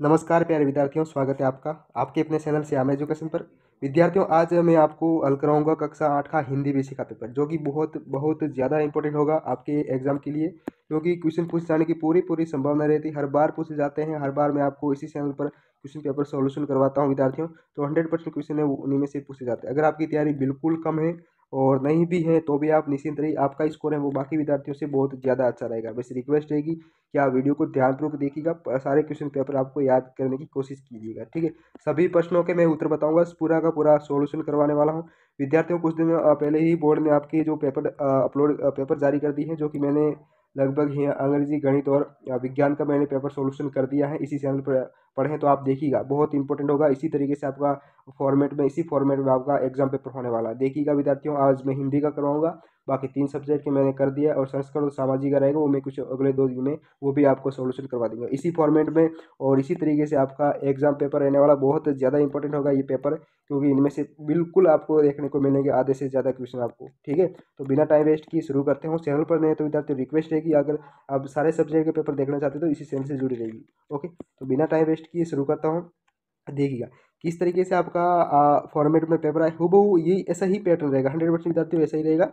नमस्कार प्यारे विद्यार्थियों स्वागत है आपका आपके अपने चैनल श्याम एजुकेशन पर विद्यार्थियों आज मैं आपको हल कराऊंगा कक्षा आठ का हिंदी विषय का पेपर जो कि बहुत बहुत ज़्यादा इंपॉर्टेंट होगा आपके एग्जाम के लिए क्योंकि क्वेश्चन पूछ जाने की पूरी पूरी संभावना रहती है हर बार पूछे जाते हैं हर बार मैं आपको इसी चैनल पर क्वेश्चन पेपर सॉल्यूशन करवाता हूँ विद्यार्थियों तो हंड्रेड परसेंट क्वेश्चन है वो उन्हीं में से पूछे जाते हैं अगर आपकी तैयारी बिल्कुल कम है और नहीं भी है तो भी आप निश्चिंत रहिए आपका स्कोर है वो बाकी विद्यार्थियों से बहुत ज़्यादा अच्छा रहेगा बस रिक्वेस्ट रहेगी कि आप वीडियो को ध्यानपूर्वक देखिएगा सारे क्वेश्चन पेपर आपको याद करने की कोशिश कीजिएगा ठीक है सभी प्रश्नों के मैं उत्तर बताऊंगा पूरा का पूरा सोल्यूशन करवाने वाला हूँ विद्यार्थियों कुछ दिन पहले ही बोर्ड ने आपके जो पेपर अपलोड पेपर जारी कर दी है जो कि मैंने लगभग ही अंग्रेजी गणित और विज्ञान का मैंने पेपर सोल्यूशन कर दिया है इसी चैनल पर पढ़ें तो आप देखिएगा बहुत इंपॉर्टेंट होगा इसी तरीके से आपका फॉर्मेट में इसी फॉर्मेट में आपका एग्जाम पेपर होने वाला है देखिएगा विद्यार्थियों आज मैं हिंदी का करवाऊंगा बाकी तीन सब्जेक्ट के मैंने कर दिया और संस्कृत और सामाजिक रहेगा वो मैं कुछ अगले दो दिन में वो भी आपको सोल्यूशन करवा दूंगा इसी फॉर्मेट में और इसी तरीके से आपका एग्जाम पेपर रहने वाला बहुत ज़्यादा इंपॉर्टेंट होगा ये पेपर क्योंकि इनमें से बिल्कुल आपको देखने को मिलेंगे आधे से ज़्यादा क्वेश्चन आपको ठीक है तो बिना टाइम वेस्ट किए शुरू करते हो चैनल पर नहीं तो विद्यार्थी रिक्वेस्ट है कि अगर आप सारे सब्जेक्ट के पेपर देखना चाहते हो तो इसी चैनल से जुड़ी रहेगी ओके तो बिना टाइम वेस्ट किए शुरू करता हूँ देखिएगा किस तरीके से आपका फॉर्मेट में पेपर आए हो बहु ये ऐसा ही पैटर्न रहेगा हंड्रेड परसेंट विद्यार्थी ऐसा ही रहेगा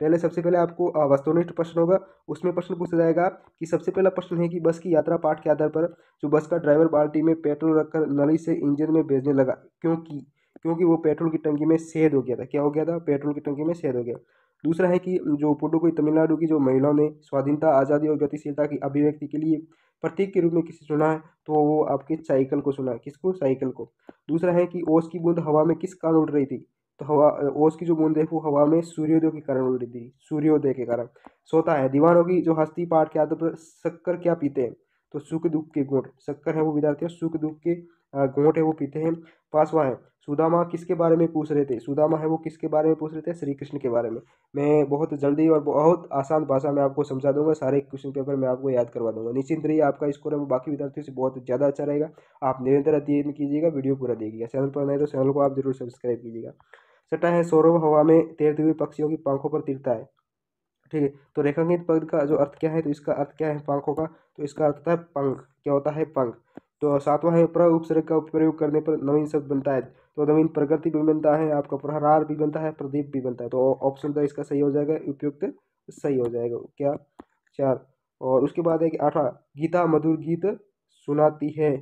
पहले सबसे पहले आपको वस्तुनिष्ठ प्रश्न होगा उसमें प्रश्न पूछा जाएगा कि सबसे पहला प्रश्न है कि बस की यात्रा पाठ के आधार पर जो बस का ड्राइवर बाल्टी में पेट्रोल रखकर नली से इंजन में भेजने लगा क्योंकि क्योंकि वो पेट्रोल की टंकी में सेद हो गया था क्या हो गया था पेट्रोल की टंकी में सेद हो गया दूसरा है कि जो कोई तमिलनाडु की जो महिलाओं ने स्वाधीनता आज़ादी और गतिशीलता की अभिव्यक्ति के लिए प्रतीक के रूप में किसे सुना है तो वो आपके साइकिल को सुना है किसको साइकिल को दूसरा है कि ओस की बूंद हवा में किस कारण उड़ रही थी तो हवा ओस की जो बूंद है वो हवा में सूर्योदय के कारण उड़ रही थी सूर्योदय के कारण सोता है दीवानों की जो हस्ती पाठ के आधार पर शक्कर क्या पीते हैं तो सुख दुख के घोट शक्कर है वो विद्यार्थी सुख दुख के घोट है वो पीते हैं पासवा है सुदामा किसके बारे में पूछ रहे थे सुदामा है वो किसके बारे में पूछ रहे थे श्री कृष्ण के बारे में मैं बहुत जल्दी और बहुत आसान भाषा में आपको समझा दूंगा सारे क्वेश्चन पेपर मैं आपको याद करवा दूंगा निश्चिंत रहिए आपका स्कोर है वो बाकी विद्यार्थियों से बहुत ज़्यादा अच्छा रहेगा आप निरंतर अध्ययन कीजिएगा वीडियो पूरा देखिएगा चैनल पर नहीं तो चैनल को आप जरूर सब्सक्राइब कीजिएगा छठा है सौरभ हवा में तैरते हुए पक्षियों की पंखों पर तिरता है ठीक है तो रेखांकित पद का जो अर्थ क्या है तो इसका अर्थ क्या है पंखों का तो इसका अर्थ होता है पंख क्या होता है पंख तो सातवां है प्र उपसर्ग का प्रयोग करने पर नवीन शब्द बनता है तो नवीन प्रकृति भी बनता है आपका प्रहरार भी बनता है प्रदीप भी बनता है तो ऑप्शन तो इसका सही हो जाएगा उपयुक्त सही हो जाएगा क्या चार और उसके बाद है कि आठवां गीता मधुर गीत सुनाती है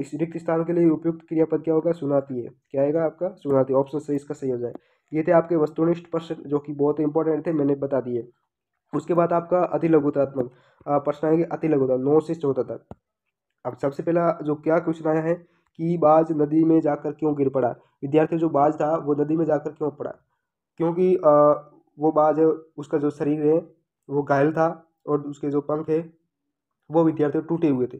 इस रिक्त स्थान के लिए उपयुक्त क्रियापद क्या होगा सुनाती है क्या आएगा आपका सुनाती है ऑप्शन सही इसका सही हो जाए ये थे आपके वस्तुनिष्ठ प्रश्न जो कि बहुत इंपॉर्टेंट थे मैंने बता दिए उसके बाद आपका अति लघुतात्मक प्रश्न आएंगे अति लघुता नौ से चौदह तक अब सबसे पहला जो क्या क्वेश्चन आया है कि बाज नदी में जाकर क्यों गिर पड़ा विद्यार्थी जो बाज था वो नदी में जाकर क्यों पड़ा क्योंकि वो बाज उसका जो शरीर है वो घायल था और उसके जो पंख है वो विद्यार्थी टूटे हुए थे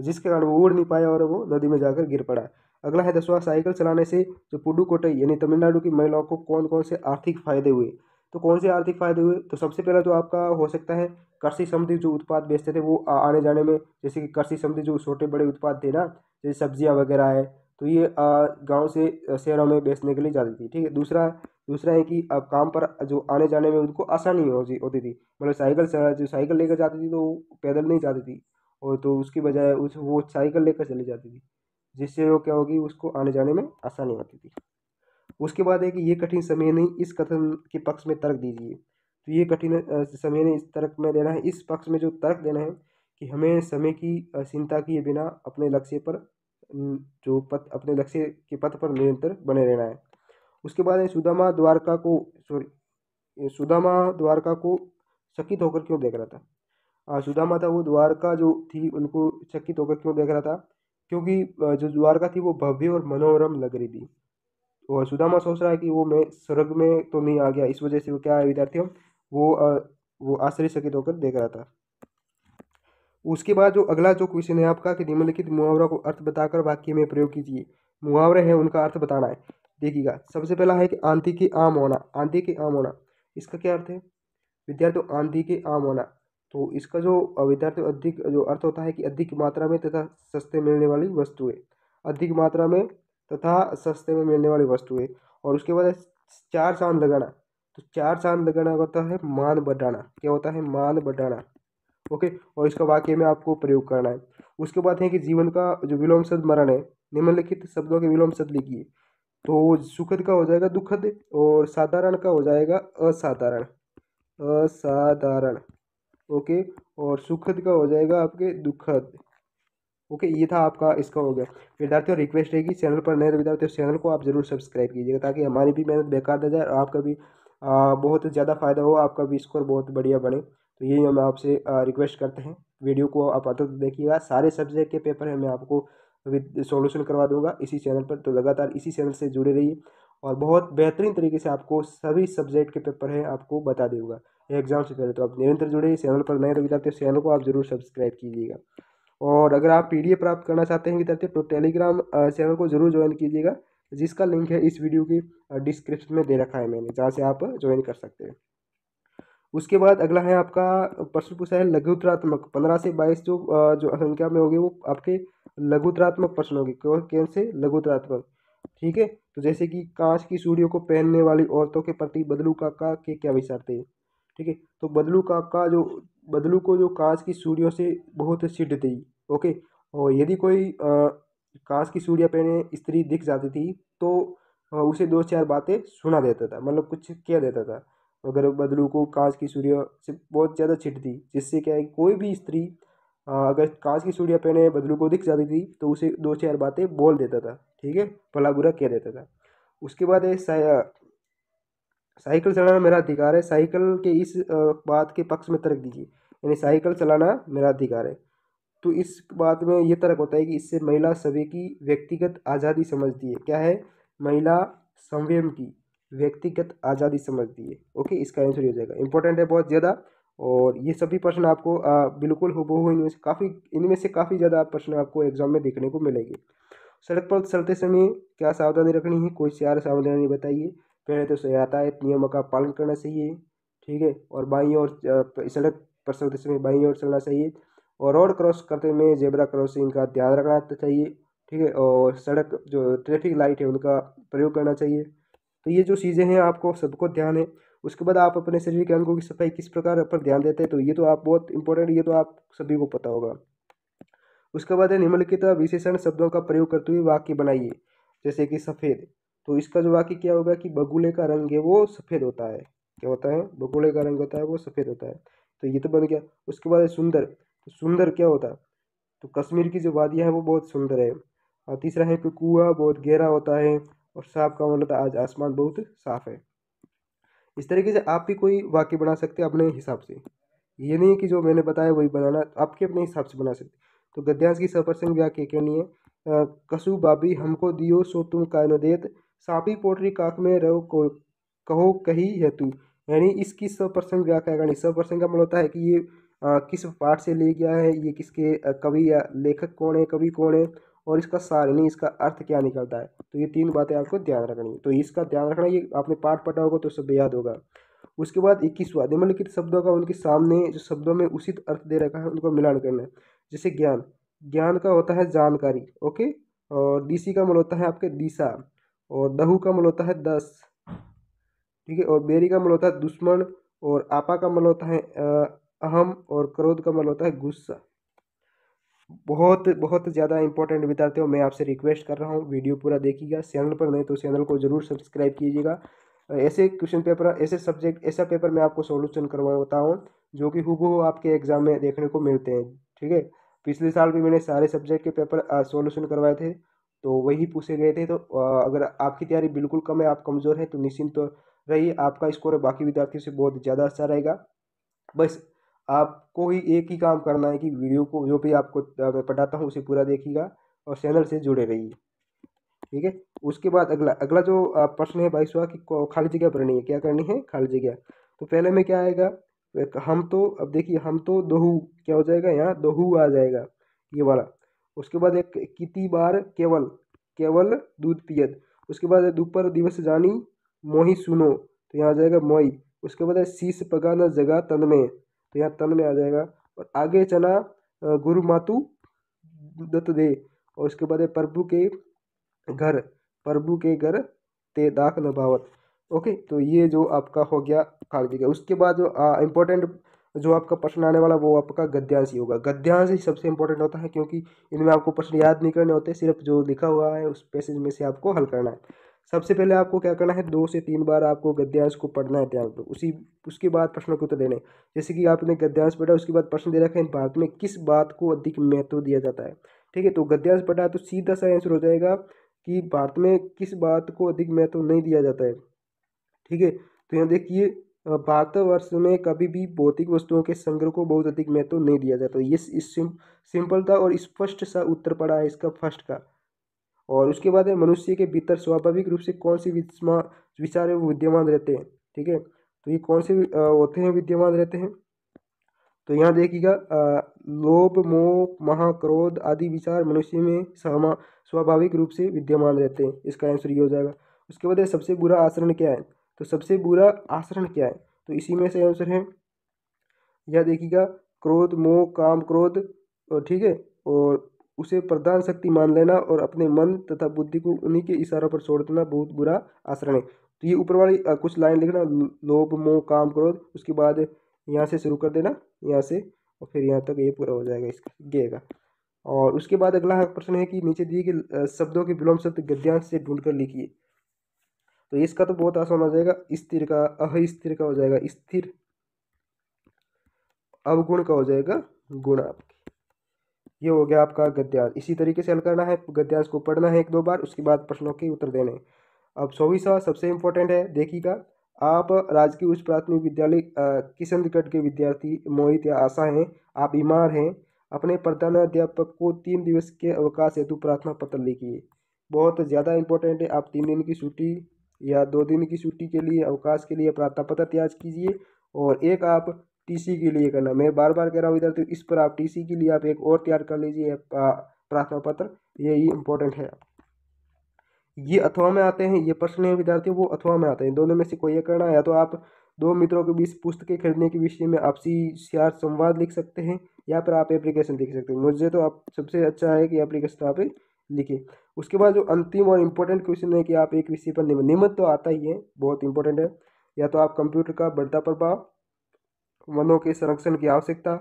जिसके कारण वो उड़ नहीं पाया और वो नदी में जाकर गिर पड़ा अगला है दसवां साइकिल चलाने से जो पुडुकोटई यानी तमिलनाडु की महिलाओं को कौन कौन से आर्थिक फायदे हुए तो कौन से आर्थिक फायदे हुए तो सबसे पहला तो आपका हो सकता है कृषि संबंधी जो उत्पाद बेचते थे वो आने जाने में जैसे कि कृषि संबंधी जो छोटे बड़े उत्पाद थे ना जैसे सब्जियाँ वगैरह है तो ये गाँव से शहरों में बेचने के लिए जाती थी ठीक है दूसरा दूसरा है कि अब काम पर जो आने जाने में उनको आसानी होती थी मतलब साइकिल जो साइकिल लेकर जाती थी तो पैदल नहीं जाती थी और तो उसकी बजाय उस वो साइकिल लेकर चली जाती थी जिससे वो क्या होगी उसको आने जाने में आसानी होती थी उसके बाद है कि ये कठिन समय नहीं इस कथन के पक्ष में तर्क दीजिए तो ये कठिन समय ने इस तर्क में देना है इस पक्ष में जो तर्क देना है कि हमें समय की चिंता किए बिना अपने लक्ष्य पर जो पथ अपने लक्ष्य के पथ पर निरंतर बने रहना है उसके बाद सुदामा द्वारका को सॉरी सुदामा द्वारका को शकित होकर क्यों देख रहा था सुदामा था वो द्वारका जो थी उनको चकित होकर क्यों देख रहा था क्योंकि जो द्वारका थी वो भव्य और मनोरम लग रही थी और सुदामा सोच रहा है कि वो मैं स्वर्ग में तो नहीं आ गया इस वजह से वो क्या है विद्यार्थियों वो वो आश्चर्य चकित होकर देख रहा था उसके बाद जो अगला जो क्वेश्चन है आपका कि निम्नलिखित मुहावरा को अर्थ बताकर वाक्य में प्रयोग कीजिए मुहावरे हैं उनका अर्थ बताना है देखिएगा सबसे पहला है कि आंधी के आम होना आंधी के आम होना इसका क्या अर्थ है विद्यार्थियों आंधी के आम होना तो इसका जो विद्यार्थी अधिक जो अर्थ होता है कि अधिक मात्रा में तथा सस्ते मिलने वाली वस्तुएं अधिक मात्रा में तथा सस्ते में मिलने वाली वस्तुएं और उसके बाद चार चांद लगाना तो चार चांद लगाना होता है मान बढ़ाना क्या होता है मान बढ़ाना ओके और इसका वाक्य में आपको प्रयोग करना है उसके बाद है कि जीवन का जो विलोम शब्द मरण है निम्नलिखित शब्दों के विलोम शब्द लिखिए तो सुखद का हो जाएगा दुखद और साधारण का हो जाएगा असाधारण असाधारण ओके और सुखद का हो जाएगा आपके दुखद ओके ये था आपका इसका हो गया विद्यार्थियों रिक्वेस्ट है कि चैनल पर नए तो विद्यार्थियों चैनल को आप जरूर सब्सक्राइब कीजिएगा ताकि हमारी भी मेहनत बेकार न जाए और आपका भी आ, बहुत ज़्यादा फायदा हो आपका भी स्कोर बहुत बढ़िया बने तो यही हम आपसे रिक्वेस्ट करते हैं वीडियो को आप अंत तक देखिएगा सारे सब्जेक्ट के पेपर हैं मैं आपको विद सॉल्यूशन करवा दूंगा इसी चैनल पर तो लगातार इसी चैनल से जुड़े रहिए और बहुत बेहतरीन तरीके से आपको सभी सब्जेक्ट के पेपर हैं आपको बता देगा एग्ज़ाम से पहले तो आप निरंतर जुड़े चैनल पर नए तो विद्यार्थी चैनल को आप जरूर सब्सक्राइब कीजिएगा और अगर आप पी प्राप्त करना चाहते हैं विद्यार्थी तो टेलीग्राम चैनल को जरूर ज्वाइन कीजिएगा जिसका लिंक है इस वीडियो की डिस्क्रिप्शन में दे रखा है मैंने जहाँ से आप ज्वाइन कर सकते हैं उसके बाद अगला है आपका प्रश्न पूछा है लघुतरात्मक पंद्रह से बाईस जो जो संख्या में होगी वो आपके लघुतरात्मक प्रश्न होगी कौन कैसे लघुतरात्मक ठीक है तो जैसे कि कांच की सूढ़ियों को पहनने वाली औरतों के प्रति बदलू काका के क्या विचार थे ठीक है तो बदलू काका जो बदलू को जो कांच की सूढ़ियों से बहुत सिद्ध थी ओके और यदि कोई कांच की सूढ़ियाँ पहने स्त्री दिख जाती थी तो उसे दो चार बातें सुना देता था मतलब कुछ कह देता था अगर बदलू को कांच की सूर्य से बहुत ज़्यादा छिट थी जिससे क्या है कोई भी स्त्री अगर कांच की सूढ़ियाँ पहने बदलू को दिख जाती थी तो उसे दो चार बातें बोल देता था ठीक है भला बुरा कह देता था उसके बाद ये साइकिल चलाना मेरा अधिकार है साइकिल के इस बात के पक्ष में तर्क दीजिए यानी साइकिल चलाना मेरा अधिकार है तो इस बात में ये तर्क होता है कि इससे महिला सभी की व्यक्तिगत आज़ादी समझती है क्या है महिला संवयम की व्यक्तिगत आज़ादी समझती है ओके इसका आंसर हो जाएगा इंपॉर्टेंट है बहुत ज़्यादा और ये सभी प्रश्न आपको बिल्कुल बिल्कुल बहु इनमें से काफ़ी इनमें से काफ़ी ज़्यादा प्रश्न आपको एग्जाम में देखने को मिलेंगे सड़क पर चलते समय क्या सावधानी रखनी है कोई सारे सावधानी बताइए पहले तो यातायात नियमों का पालन करना चाहिए ठीक है और बाई और सड़क पर चलते समय बाई और चलना चाहिए और रोड क्रॉस करते समय जेबरा क्रॉसिंग का ध्यान रखना चाहिए ठीक है और सड़क जो ट्रैफिक लाइट है उनका प्रयोग करना चाहिए तो ये जो चीज़ें हैं आपको सबको ध्यान है उसके बाद आप अपने शरीर के अंगों की सफाई किस प्रकार पर ध्यान देते हैं तो ये तो आप बहुत इंपॉर्टेंट ये तो आप सभी को पता होगा उसके बाद है निम्नलिखित विशेषण शब्दों का प्रयोग करते हुए वाक्य बनाइए जैसे कि सफ़ेद तो इसका जो वाक्य क्या होगा कि बगुले का रंग है वो सफ़ेद होता है क्या होता है बगुले का रंग होता है वो सफ़ेद होता है तो ये तो बन गया उसके बाद सुंदर तो सुंदर क्या होता है तो कश्मीर की जो वादियाँ हैं वो बहुत सुंदर है और तीसरा है कि कुआ बहुत गहरा होता है और साफ का मतलब आज आसमान बहुत साफ़ है इस तरीके से आप भी कोई वाक्य बना सकते हैं अपने हिसाब से ये नहीं है कि जो मैंने बताया वही बनाना आपके अपने हिसाब से बना सकते तो गद्यांश की सप्रसंग व्याख्या करनी है कसु बाबी हमको दियो सो तुम का न देत सापी पोटरी काक में रहो को कहो कही तू यानी इसकी सप्रसंग व्याख्या करनी सप्रसंग का मतलब होता है कि ये आ, किस पाठ से ले गया है ये किसके कवि या लेखक कौन है कवि कौन है और इसका सार यानी इसका अर्थ क्या निकलता है तो ये तीन बातें आपको ध्यान रखनी तो इसका ध्यान रखना ये आपने पाठ पढ़ा होगा तो सब याद होगा उसके बाद इक्कीसवा निम्नलिखित शब्दों का उनके सामने जो शब्दों में उचित अर्थ दे रखा है उनको मिलान करना जैसे ज्ञान ज्ञान का होता है जानकारी ओके और डीसी का मल मतलब होता है आपके दिशा और दहू का मल मतलब होता है दस ठीक है और बेरी का मल मतलब होता है दुश्मन और आपा का मल होता है अहम और क्रोध का मल होता है गुस्सा बहुत बहुत ज़्यादा इंपॉर्टेंट विद्यार्थियों मैं आपसे रिक्वेस्ट कर रहा हूँ वीडियो पूरा देखिएगा चैनल पर नहीं तो चैनल को जरूर सब्सक्राइब कीजिएगा ऐसे क्वेश्चन पेपर ऐसे सब्जेक्ट ऐसा पेपर मैं आपको सोल्यूशन करवाता हूँ जो कि हु आपके एग्ज़ाम में देखने को मिलते हैं ठीक है पिछले साल भी मैंने सारे सब्जेक्ट के पेपर सोल्यूशन करवाए थे तो वही पूछे गए थे तो अगर आपकी तैयारी बिल्कुल कम है आप कमज़ोर हैं तो निश्चिंत तो रहिए आपका स्कोर बाकी विद्यार्थियों से बहुत ज़्यादा अच्छा रहेगा बस आपको ही एक ही काम करना है कि वीडियो को जो भी आपको मैं पढ़ाता हूँ उसे पूरा देखिएगा और चैनल से जुड़े रहिए ठीक है उसके बाद अगला अगला जो प्रश्न है बाईस कि खाली जगह भरनी है क्या करनी है खाली जगह तो पहले में क्या आएगा हम तो अब देखिए हम तो दोहू क्या हो जाएगा यहाँ दोहू आ जाएगा ये वाला उसके बाद एक कितनी बार केवल केवल दूध पियत उसके बाद दोपहर दिवस जानी मोही सुनो तो यहाँ आ जाएगा मोई उसके बाद है शीश पगाना जगह तन में तो यहाँ तल में आ जाएगा और आगे चला गुरु मातु दत्त दे और उसके बाद है प्रभु के घर प्रभु के घर ते दाख नभावत ओके तो ये जो आपका हो गया कालजी का उसके बाद जो इम्पोर्टेंट जो आपका प्रश्न आने वाला वो आपका गद्यांश ही होगा गद्यांश ही सबसे इम्पोर्टेंट होता है क्योंकि इनमें आपको प्रश्न याद नहीं करने होते सिर्फ जो लिखा हुआ है उस पैसेज में से आपको हल करना है सबसे पहले आपको क्या करना है दो से तीन बार आपको गद्यांश को पढ़ना है ध्यान पर उसी उसके बाद प्रश्नों को उत्तर देने जैसे कि आपने गद्यांश पढ़ा उसके बाद प्रश्न दे रखा है भारत में किस बात को अधिक महत्व दिया जाता है ठीक है तो गद्यांश पढ़ा तो सीधा सा आंसर हो जाएगा कि भारत में किस बात को अधिक महत्व नहीं दिया जाता है ठीक है तो यहाँ देखिए भारतवर्ष में कभी भी भौतिक वस्तुओं के संग्रह को बहुत अधिक महत्व नहीं दिया जाता ये सिंपल था और स्पष्ट सा उत्तर पड़ा है इसका फर्स्ट का और उसके बाद है मनुष्य के भीतर स्वाभाविक रूप से कौन से विचार है वो विद्यमान रहते हैं ठीक है तो ये कौन से होते हैं विद्यमान रहते हैं तो यहाँ देखिएगा लोभ मोह महाक्रोध आदि विचार मनुष्य में समा स्वाभाविक रूप से विद्यमान रहते हैं इसका आंसर ये हो जाएगा उसके बाद सबसे बुरा आचरण क्या है तो सबसे बुरा आचरण क्या है तो इसी में से आंसर है यह देखिएगा क्रोध मोह काम क्रोध ठीक है और उसे प्रधान शक्ति मान लेना और अपने मन तथा बुद्धि को उन्हीं के इशारों पर छोड़ देना बहुत बुरा आचरण है तो ये ऊपर वाली कुछ लाइन लिखना लोभ मोह काम क्रोध उसके बाद यहाँ से शुरू कर देना यहाँ से और फिर यहाँ तक ये पूरा हो जाएगा इसका गे का और उसके बाद अगला प्रश्न है कि नीचे दिए गए शब्दों के विलोम शब्द गद्यांश से ढूंढ कर लिखिए तो इसका तो बहुत आसान हो जाएगा स्थिर का अस्थिर का हो जाएगा स्थिर अवगुण का हो जाएगा गुण आपके ये हो गया आपका गद्यांश इसी तरीके से हल करना है गद्यांश को पढ़ना है एक दो बार उसके बाद प्रश्नों के उत्तर देने अब सौवीं सवाल सबसे इम्पोर्टेंट है देखिएगा आप राजकीय उच्च प्राथमिक विद्यालय किशनगढ़ के विद्यार्थी मोहित या आशा हैं आप बीमार हैं अपने प्रधानाध्यापक को तीन दिवस के अवकाश हेतु प्रार्थना पत्र लिखिए बहुत ज़्यादा इंपॉर्टेंट है आप तीन दिन की छुट्टी या दो दिन की छुट्टी के लिए अवकाश के लिए प्रार्थना पत्र तैयार कीजिए और एक आप टीसी के लिए करना मैं बार बार कह रहा हूँ इधर तो इस पर आप टीसी के लिए आप एक और तैयार कर लीजिए प्रार्थना पत्र यही इंपॉर्टेंट है ये अथवा में आते हैं ये प्रश्न है विद्यार्थी वो अथवा में आते हैं दोनों में से कोई एक करना है या तो आप दो मित्रों के बीच पुस्तकें खरीदने के विषय में आपसी सियार संवाद लिख सकते हैं या फिर आप एप्लीकेशन लिख सकते हैं मुझे तो आप सबसे अच्छा है कि एप्लीकेशन तो आप लिखें उसके बाद जो अंतिम और इम्पोर्टेंट क्वेश्चन है कि आप एक विषय पर निम्न तो आता ही है बहुत इंपॉर्टेंट है या तो आप कंप्यूटर का बढ़ता प्रभाव वनों के संरक्षण की आवश्यकता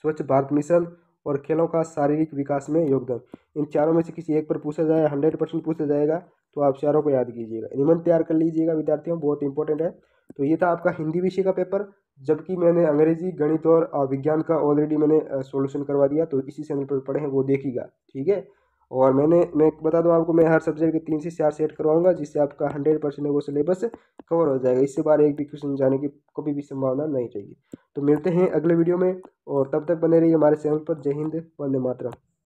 स्वच्छ भारत मिशन और खेलों का शारीरिक विकास में योगदान इन चारों में से किसी एक पर पूछा जाए हंड्रेड परसेंट पूछा जाएगा तो आप चारों को याद कीजिएगा निबंध तैयार कर लीजिएगा विद्यार्थियों बहुत इंपॉर्टेंट है तो ये था आपका हिंदी विषय का पेपर जबकि मैंने अंग्रेजी गणित और विज्ञान का ऑलरेडी मैंने सोल्यूशन करवा दिया तो इसी चैनल पर पढ़े हैं वो देखिएगा ठीक है और मैंने मैं बता दूं आपको मैं हर सब्जेक्ट के तीन से चार सेट करवाऊंगा जिससे आपका हंड्रेड परसेंट वो सिलेबस कवर हो जाएगा इससे बारे एक भी क्वेश्चन जाने की कभी भी संभावना नहीं रहेगी तो मिलते हैं अगले वीडियो में और तब तक बने रहिए हमारे चैनल पर जय हिंद वंदे मातरम